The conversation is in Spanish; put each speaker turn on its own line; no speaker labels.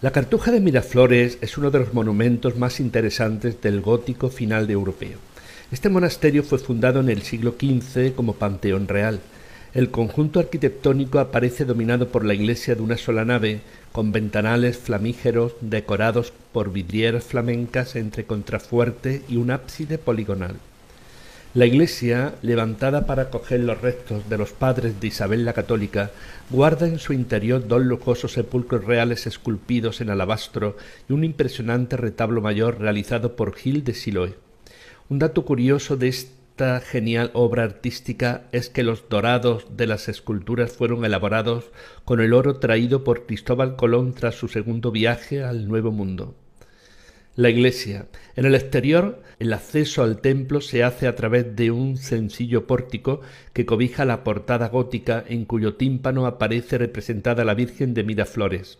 La Cartuja de Miraflores es uno de los monumentos más interesantes del gótico final de europeo. Este monasterio fue fundado en el siglo XV como Panteón Real. El conjunto arquitectónico aparece dominado por la iglesia de una sola nave, con ventanales flamígeros decorados por vidrieras flamencas entre contrafuerte y un ábside poligonal. La iglesia, levantada para coger los restos de los padres de Isabel la Católica, guarda en su interior dos lujosos sepulcros reales esculpidos en alabastro y un impresionante retablo mayor realizado por Gil de Siloé. Un dato curioso de esta genial obra artística es que los dorados de las esculturas fueron elaborados con el oro traído por Cristóbal Colón tras su segundo viaje al Nuevo Mundo. La iglesia. En el exterior, el acceso al templo se hace a través de un sencillo pórtico que cobija la portada gótica en cuyo tímpano aparece representada la Virgen de Miraflores.